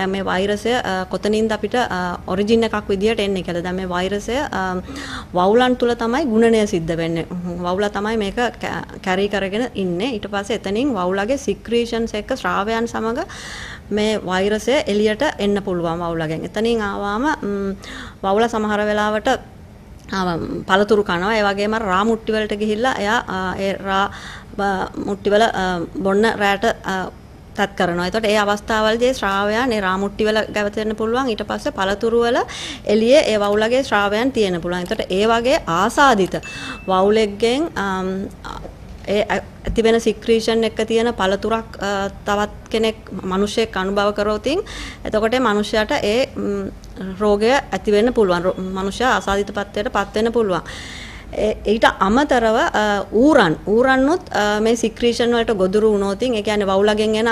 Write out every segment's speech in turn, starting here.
දැන් මේ වෛරසය කොතනින්ද අපිට ඔරිජින් එකක් විදියට එන්නේ කියලා. දැන් මේ වෛරසය වවුලන් තුල තමයි ගුණණය සිද්ධ වෙන්නේ. වවුලා තමයි මේක කැරි කරගෙන ඉන්නේ. ඊට පස්සේ එතනින් වවුලාගේ සික්‍රීෂන්ස් එක්ක ශ්‍රාවයන් සමග මේ වෛරසය එළියට එන්න පුළුවන් වවුලගෙන්. එතනින් ආවම වවුල සමහර වෙලාවට පළතුරු කනවා ඒ වගේම රා මුට්ටි වලට ගිහිල්ලා එයා ඒ රා මුට්ටි වල බොන්න රැට තත් කරනවා. එතකොට ඒ අවස්ථාවවලදී ශ්‍රාවයා මේ රාමුට්ටි වල ගැවතෙන්න පුළුවන්. ඊට පස්සේ පළතුරු වල එළියේ ඒ වවුලගේ ශ්‍රාවයන් තියෙන්න පුළුවන්. එතකොට ඒ වගේ ආසාදිත වවුලෙක්ගෙන් ඒ ඇති වෙන සික්‍රීෂන් එක තියෙන පළතුරක් තවත් කෙනෙක් මිනිහෙක් අනුභව කරෝතින් එතකොට මිනිහයාට ඒ රෝගය ඇති වෙන්න පුළුවන්. මිනිහයා ආසාදිත පත්වයට පත් වෙන්න පුළුවන්. ඊට අමතරව ඌරන් ඌරන්නුත් මේ සික්‍රීෂන් වලට ගොදුරු වුණොතින් ඒ කියන්නේ වවුලගෙන් එන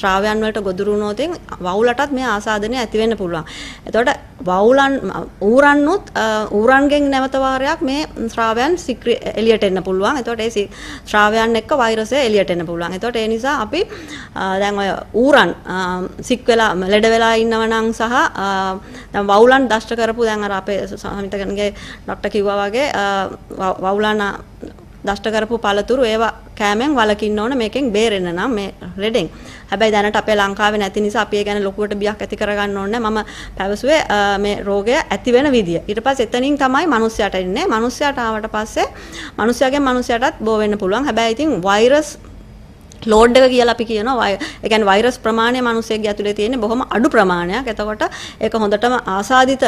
ශ්‍රාවයන් වලට ගොදුරු වුණොතින් වවුලටත් මේ ආසාදනය ඇති වෙන්න පුළුවන්. එතකොට වවුලන් ඌරන්නුත් ඌරන්ගෙන් නැවතවාරයක් මේ ශ්‍රාවයන් සික්‍ර එලියට එන්න පුළුවන් එතකොට ඒ ශ්‍රාවයන් එක්ක වෛරසය එලියට එන්න පුළුවන් එතකොට ඒ නිසා අපි දැන් ඔය ඌරන් සික් වෙලා ලෙඩ වෙලා ඉන්නවනම් සහ දැන් වවුලන් දෂ්ට කරපු දැන් අර අපේ සමිතකන්ගේ ඩොක්ටර් කිව්වා වගේ වවුලන් දෂ්ට කරපු පළතුරු ඒවා කෑමෙන් වළකින්න ඕන මේකෙන් බේරෙන්න නම් මේ ලෙඩෙන්. හැබැයි දැනට අපේ ලංකාවේ නැති නිසා අපි ගැන ලොකුවට බියක් ඇති කරගන්න ඕනේ මම පැවසුවේ මේ රෝගය ඇති වෙන විදිය. ඊට පස්සේ එතනින් තමයි මිනිස්සයාට ඉන්නේ. මිනිස්සයාට ආවට පස්සේ මිනිස්සයාගෙන් මිනිස්සයාටත් බෝ වෙන්න පුළුවන්. හැබැයි ඉතින් වෛරස් ලෝඩ් එක කියලා අපි කියනවා ඒ කියන්නේ වෛරස් ප්‍රමාණය මිනිස්සෙක් ඇතුලේ තියෙන බොහොම අඩු ප්‍රමාණයක්. එතකොට ඒක හොඳටම ආසාදිත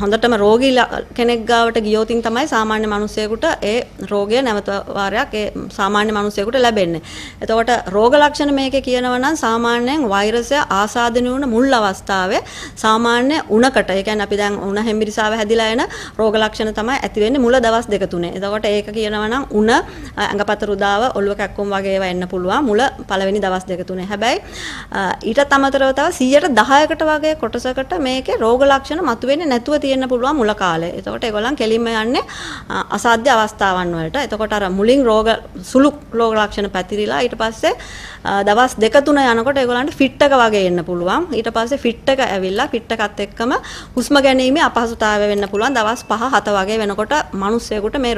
හොඳටම රෝගී කෙනෙක් ගාවට ගියොතින් තමයි සාමාන්‍ය මිනිසෙකුට ඒ රෝගය නැවත වාරයක් ඒ සාමාන්‍ය මිනිසෙකුට ලැබෙන්නේ. එතකොට රෝග ලක්ෂණ මේකේ කියනවා නම් සාමාන්‍යයෙන් වෛරසය ආසාදනය වුණ මුල් අවස්ථාවේ සාමාන්‍ය උණකට, ඒ කියන්නේ අපි දැන් උණ හෙම්බිරිසාව හැදිලා එන රෝග ලක්ෂණ තමයි ඇති වෙන්නේ මුල දවස් දෙක තුනේ. එතකොට ඒක කියනවා නම් උණ, ඇඟපත රුදාව, ඔළුව කැක්කුම් වගේ ඒවා එන්න පුළුවන් මුල පළවෙනි දවස් දෙක තුනේ. හැබැයි ඊටත් අමතරව තව 100ට 10කට වගේ කොටසකට මේකේ රෝග ලක්ෂණ මතුවෙන්නේ නැතු නැතුව තියෙන්න පුළුවන් මුල කාලේ. එතකොට ඒගොල්ලන් කෙලින්ම යන්නේ අසාධ්‍ය අවස්ථාවන් වලට. එතකොට අර මුලින් රෝග සුළු රෝග ලක්ෂණ පැතිරිලා ඊට පස්සේ දවස් දෙක තුන යනකොට ඒගොල්ලන්ට ෆිට් එක වගේ එන්න පුළුවන්. ඊට පස්සේ ෆිට් එක ඇවිල්ලා ෆිට් එකත් එක්කම හුස්ම ගැනීමේ අපහසුතාවය වෙන්න පුළුවන්. දවස් 5 7 වගේ වෙනකොට මිනිස්සෙකුට මේ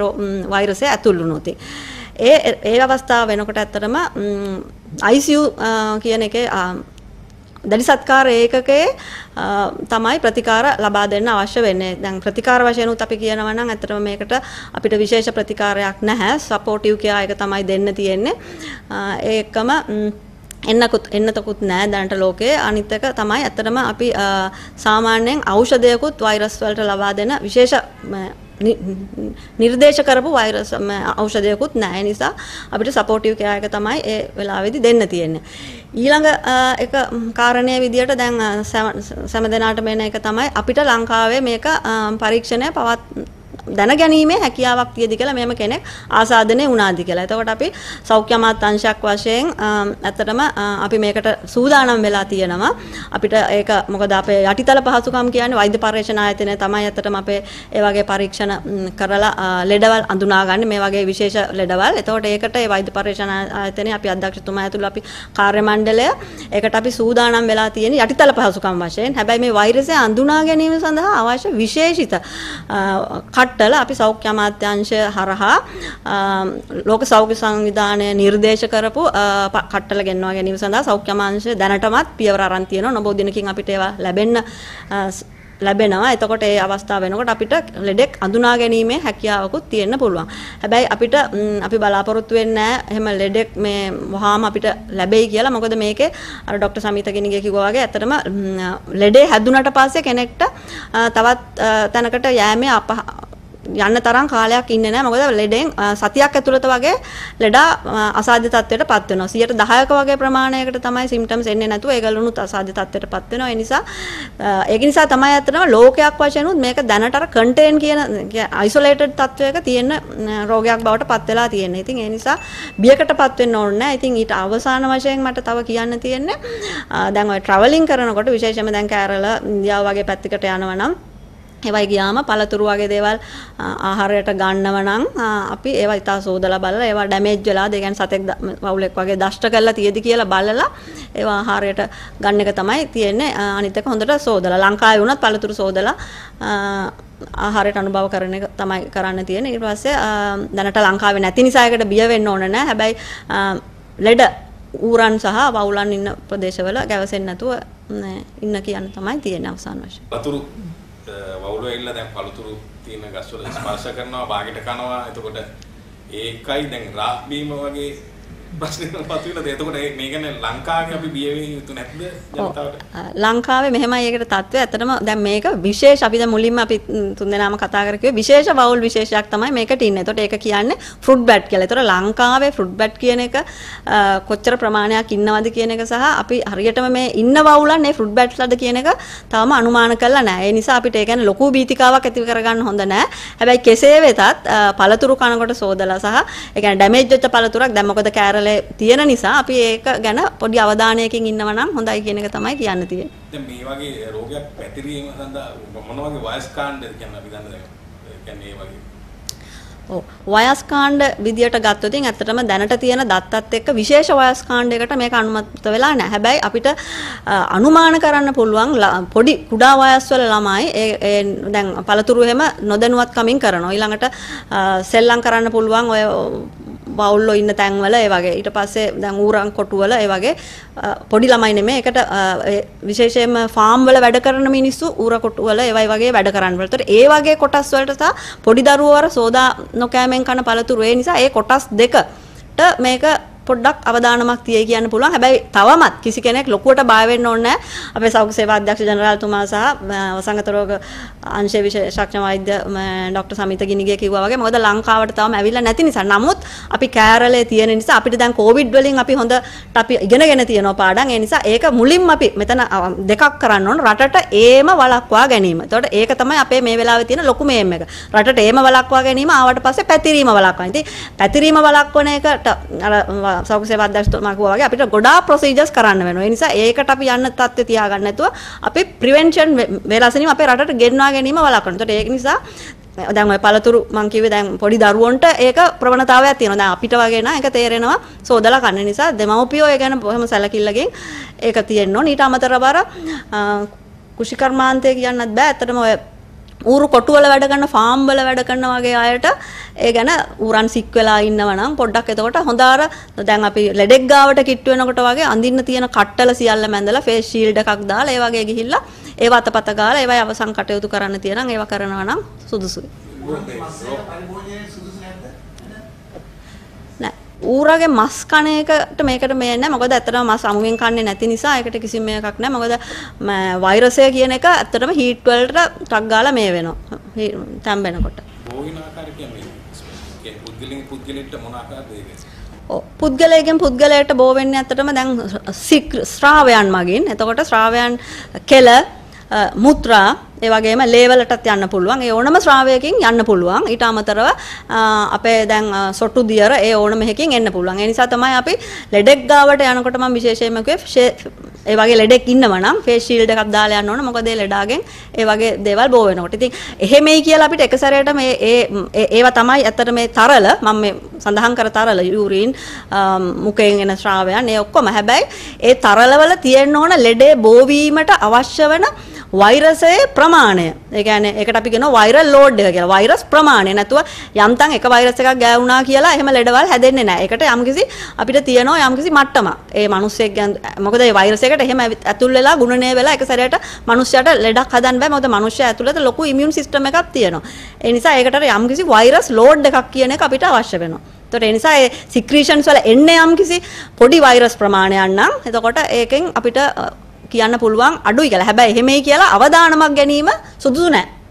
වෛරසය ඇතුළු වුණොත්. ඒ ඒ අවස්ථාව වෙනකොට ඇත්තටම ICU කියන එකේ දැඩි සත්කාර ඒකකයේ තමයි ප්‍රතිකාර ලබා දෙන්න අවශ්‍ය වෙන්නේ. දැන් ප්‍රතිකාර වශයෙන් උත් අපි කියනවා නම් ඇත්තටම මේකට අපිට විශේෂ ප්‍රතිකාරයක් නැහැ. සපෝටිව් කියා එක තමයි දෙන්න තියෙන්නේ. ඒකම එන්නකුත් එන්නතකුත් නෑ දැනට ලෝකයේ අනිත් එක තමයි ඇත්තටම අපි සාමාන්‍යයෙන් ඖෂධයකුත් වෛරස් වලට ලබා දෙන විශේෂ නිර්දේශ කරපු වෛරස් ඖෂධයකුත් නැහැ නිසා අපිට සපෝටිව් කෙයා එක තමයි ඒ වෙලාවේදී දෙන්න තියෙන්නේ. ඊළඟ එක කාරණය විදිහට දැන් සෑම දෙනාට මෙන එක තමයි අපිට ලංකාවේ මේක පරීක්ෂණය පවත් දැනගැනීමේ හැකියාවක් තියෙදි කියලා මෙහෙම කෙනෙක් ආසාදනය වුණාදි කියලා. එතකොට අපි සෞඛ්‍ය අමාත්‍යාංශයක් වශයෙන් ඇත්තටම අපි මේකට සූදානම් වෙලා තියෙනවා. අපිට ඒක මොකද අපේ යටිතල පහසුකම් කියන්නේ වෛද්‍ය පර්යේෂණ ආයතනය තමයි ඇත්තටම අපේ ඒ වගේ පරීක්ෂණ කරලා ලෙඩවල් අඳුනාගන්නේ මේ වගේ විශේෂ ලෙඩවල්. එතකොට ඒකට ඒ වෛද්‍ය පර්යේෂණ ආයතනයේ අපි අධ්‍යක්ෂතුමා ඇතුළු අපි කාර්ය මණ්ඩලය ඒකට අපි සූදානම් වෙලා තියෙන යටිතල පහසුකම් වශයෙන්. හැබැයි මේ වෛරසය අඳුනා ගැනීම සඳහා අවශ්‍ය විශේෂිත කට තල අපි සෞඛ්‍ය අමාත්‍යාංශය හරහා ලෝක සෞඛ්‍ය සංවිධානය නිර්දේශ කරපු කට්ටල ගෙන්වා ගැනීම සඳහා සෞඛ්‍ය අමාත්‍යාංශය දැනටමත් පියවර අරන් තියෙනවා. නොබෝ දිනකින් අපිට ඒවා ලැබෙන්න ලැබෙනවා. එතකොට ඒ අවස්ථාව වෙනකොට අපිට ලෙඩෙක් අඳුනා ගැනීමේ හැකියාවකුත් තියෙන්න පුළුවන්. හැබැයි අපිට අපි බලාපොරොත්තු වෙන්නේ එහෙම ලෙඩෙක් මේ වහාම අපිට ලැබෙයි කියලා. මොකද මේකේ අර ડોક્ટર සමිත කෙනෙක්ගේ කිව්වා වගේ ඇත්තටම ලෙඩේ හැදුනට පස්සේ කෙනෙක්ට තවත් තැනකට යෑමේ යන්න තරම් කාලයක් ඉන්නේ නැහැ. මොකද ලෙඩෙන් සතියක් ඇතුළත වගේ ලෙඩා අසාධ්‍ය තත්ත්වයට පත් වෙනවා. 10%ක වගේ ප්‍රමාණයකට තමයි සිම්ටම්ස් එන්නේ නැතුව ඒගොල්ලොනුත් අසාධ්‍ය තත්ත්වයට පත් වෙනවා. ඒ නිසා ඒක නිසා තමයි අත්‍තරම ලෝකයක් වශයෙන් උත් මේක දැනට අර කන්ටේන් කියන අයිසොලේටඩ් තත්ත්වයක තියෙන රෝගයක් බවට පත් වෙලා තියෙන්නේ. ඉතින් ඒ නිසා බියකටපත් වෙන්න ඕනේ නැහැ. ඉතින් ඊට අවසාන වශයෙන් මට තව කියන්න තියෙන්නේ දැන් ඔය ට්‍රැවලින් කරනකොට විශේෂයෙන්ම දැන් කෑරළ ඉන්දියාව වගේ පැත්තකට යනවා නම් ඒවයි ගියාම පළතුරු වගේ දේවල් ආහාරයට ගන්නව නම් අපි ඒවා ඉතා සෝදලා බලලා ඒවා ඩැමේජ් වෙලා ඒ කියන්නේ සතෙක් වවුලෙක් වගේ දෂ්ට කරලා තියෙද කියලා බලලා ඒවා ආහාරයට ගන්න එක තමයි තියෙන්නේ අනිත් එක හොඳට සෝදලා ලංකාවේ වුණත් පළතුරු සෝදලා ආහාරයට අනුභව කරන එක තමයි කරන්න තියෙන්නේ ඊට පස්සේ දැනට ලංකාවේ නැති නිසා එකට බිය වෙන්න ඕන නැහැ හැබැයි ලෙඩ ඌරන් සහ වවුලන් ඉන්න ප්‍රදේශවල ගැවසෙන්නේ නැතුව ඉන්න කියන තමයි තියෙන්නේ අවසාන වශයෙන්. වවුල ඇවිල්ලා දැන් පළතුරු තියෙන ගස්වල ස්පර්ශ කරනවා බාගෙට කනවා එතකොට ඒකයි දැන් රාත් බීම වගේ ප්‍රශ්න පත්වෙලා එතකොට මේ කියන්නේ ලංකාවේ අපි බිය වෙන්නේ යුතු නැද්ද ජනතාවට ලංකාවේ මෙහෙමයි ඒකට තත්ත්වය ඇත්තටම දැන් මේක විශේෂ අපි දැන් මුලින්ම අපි තුන්දෙනාම කතා කර කිව්වේ විශේෂ වවුල් විශේෂයක් තමයි මේකට ඉන්නේ. එතකොට ඒක කියන්නේ ෆෘට් බැට් කියලා. එතකොට ලංකාවේ ෆෘට් බැට් කියන එක කොච්චර ප්‍රමාණයක් ඉන්නවද කියන එක සහ අපි හරියටම මේ ඉන්න වවුලන් මේ ෆෘට් බැට්ස්ලාද කියන එක තාම අනුමාන කරලා නැහැ. ඒ නිසා අපිට ඒ කියන්නේ ලොකු බීතිකාවක් ඇති කරගන්න හොඳ නැහැ. හැබැයි කෙසේ වෙතත් පළතුරු කනකොට සෝදලා සහ ඒ කියන්නේ ඩැමේජ් වෙච්ච පළතුරක් දැන් මොකද කෑරල කරල තියෙන නිසා අපි ඒක ගැන පොඩි අවධානයකින් ඉන්නව නම් හොඳයි කියන එක තමයි කියන්න තියෙන්නේ. දැන් මේ වගේ රෝගයක් පැතිරීම සඳහා මොන වගේ වයස් කාණ්ඩ කියන්නේ අපි දන්නද? ඒ කියන්නේ මේ වගේ ඔව් වයස් කාණ්ඩ විදියට ගත්තොත් ඉතින් ඇත්තටම දැනට තියෙන දත්තත් එක්ක විශේෂ වයස් කාණ්ඩයකට මේක අනුමත වෙලා නැහැ. හැබැයි අපිට අනුමාන කරන්න පුළුවන් පොඩි කුඩා වයස්වල ළමයි ඒ දැන් පළතුරු එහෙම නොදැනුවත් කමින් කරනවා. ඊළඟට සෙල්ලම් කරන්න පුළුවන් ඔය බවුල්ලෝ ඉන්න තැන්වල ඒ වගේ ඊට පස්සේ දැන් ඌරන් කොටුවල ඒ වගේ පොඩි ළමයි නෙමෙයි ඒකට විශේෂයෙන්ම ෆාම් වල වැඩ කරන මිනිස්සු ඌර කොටුවල ඒවයි වගේ වැඩ කරන්න වලතර ඒ වගේ කොටස් වලට පොඩි දරුවෝ අර සෝදා නොකෑමෙන් කන පළතුරු ඒ නිසා ඒ කොටස් දෙකට මේක පොඩ්ඩක් අවධානමක් තියයි කියන්න පුළුවන්. හැබැයි තවමත් කිසි කෙනෙක් ලොකුවට බය වෙන්න ඕනේ නැහැ. අපේ සෞඛ්‍ය සේවා අධ්‍යක්ෂ ජනරාල්තුමා සහ වසංගත රෝග අංශයේ විශේෂඥ වෛද්‍ය ડોક્ટર සමිත ගිනිගේ කිව්වා වගේ මොකද ලංකාවට තවම ඇවිල්ලා නැති නිසා. නමුත් අපි කෑරළේ තියෙන නිසා අපිට දැන් කොවිඩ් වලින් අපි හොඳට අපි ඉගෙනගෙන තියෙනවා පාඩම්. ඒ නිසා ඒක මුලින්ම අපි මෙතන දෙකක් කරන්න ඕන. රටට ඒම වළක්වා ගැනීම. එතකොට ඒක තමයි අපේ මේ වෙලාවේ තියෙන ලොකු මේම් එක. රටට ඒම වළක්වා ගැනීම ආවට පස්සේ පැතිරීම වළක්වා. ඉතින් පැතිරීම වළක්වන එකට අර සෞඛ්‍ය සේවා අධ්‍යක්ෂතුමා කිව්වා වගේ අපිට ගොඩාක් ප්‍රොසීජර්ස් කරන්න වෙනවා. ඒ නිසා ඒකට අපි යන්න තත්ත්වේ තියාගන්න නැතුව අපේ ප්‍රිවෙන්ෂන් වේලාසනීම අපේ රටට ගෙන්වා ගැනීම වළක්වනවා. ඒකට ඒක නිසා දැන් ඔය පළතුරු මං කිව්වේ දැන් පොඩි දරුවන්ට ඒක ප්‍රවණතාවයක් තියෙනවා. දැන් අපිට වගේ නෑ ඒක තේරෙනවා. සෝදලා කන්න නිසා දෙමව්පියෝ ඒ ගැන බොහොම සැලකිල්ලකින් ඒක තියෙන්න ඕන. ඊට අමතරව අර කුෂිකර්මාන්තය කියන්නත් බෑ. ඇත්තටම ඔය ඌරු කොටුවල වැඩ කරන ෆාම් වල වැඩ කරන වගේ අයට ඒ ගැන ඌරන් සික් වෙලා ඉන්නවා නම් පොඩ්ඩක් එතකොට හොඳ අර දැන් අපි ලෙඩෙක් ගාවට කිට්ටු වෙනකොට වගේ අඳින්න තියෙන කට්ටල සියල්ල මැඳලා ෆේස් ෂීල්ඩ් එකක් දාලා ඒ වගේ ගිහිල්ලා ඒව අතපත ගාලා ඒවයි අවසන් කටයුතු කරන්න තියෙනවා නම් ඒව කරනවා නම් සුදුසුයි. ඌරගේ මස් කන එකට මේකට මේ නැහැ. මොකද ඇත්තටම මස් අමුවෙන් කන්නේ නැති නිසා ඒකට කිසිම එකක් නැහැ. මොකද වෛරසය කියන එක ඇත්තටම හීට් වලට ටක් ගාලා මේ වෙනවා. තැම්බෙනකොට. පුද්ගලයෙන් පුද්ගලයට බෝ වෙන්නේ ඇත්තටම දැන් ශ්‍රාවයන් මගින්. එතකොට ශ්‍රාවයන් කෙල මුත්‍රා ඒ වගේම ලේවලටත් යන්න පුළුවන්. ඒ ඕනම ශ්‍රාවයකින් යන්න පුළුවන්. ඊට අමතරව අපේ දැන් සොටු දියර ඒ ඕනම එකකින් එන්න පුළුවන්. ඒ නිසා තමයි අපි ලෙඩෙක් ගාවට යනකොට මම විශේෂයෙන්ම කිව්වේ ඒ වගේ ලෙඩෙක් ඉන්නව නම් ෆේස් ෂීල්ඩ් එකක් දාලා යන්න ඕන. මොකද ඒ ලෙඩාගෙන් ඒ වගේ දේවල් බෝ වෙනකොට. ඉතින් එහෙමයි කියලා අපිට එක සැරේට මේ ඒ ඒවා තමයි ඇත්තට මේ තරල මම මේ සඳහන් කර තරල යූරින් මුකයෙන් එන ශ්‍රාවයන් ඒ ඔක්කොම. හැබැයි ඒ තරලවල තියෙන්න ඕන ලෙඩේ බෝ අවශ්‍ය වෙන වෛරසයේ ප්‍රමාණය. ඒ කියන්නේ ඒකට අපි කියනවා වෛරල් ලෝඩ් එක කියලා. වෛරස් ප්‍රමාණය. නැතුව යම්තම් එක වෛරස් එකක් ගෑවුණා කියලා එහෙම ලෙඩවල් හැදෙන්නේ නැහැ. ඒකට යම්කිසි අපිට තියෙනවා යම්කිසි මට්ටමක්. ඒ මිනිස්සෙක් ගැන මොකද ඒ වෛරස් එකට එහෙම ඇතුල් වෙලා ගුණණය වෙලා එක සැරේට මිනිස්සයාට ලෙඩක් හදන්න බෑ. මොකද මිනිස්සයා ඇතුළත ලොකු ඉමුන් සිස්ටම් එකක් තියෙනවා. ඒ නිසා ඒකට යම්කිසි වෛරස් ලෝඩ් එකක් කියන එක අපිට අවශ්‍ය වෙනවා. එතකොට ඒ නිසා ඒ සික්‍රීෂන්ස් වල එන්නේ යම්කිසි පොඩි වෛරස් ප්‍රමාණයක් නම් එතකොට ඒකෙන් අපිට කියන්න පුළුවන් අඩුයි කියලා. හැබැයි එහෙමයි කියලා අවදානමක් ගැනීම සුදුසු නැහැ.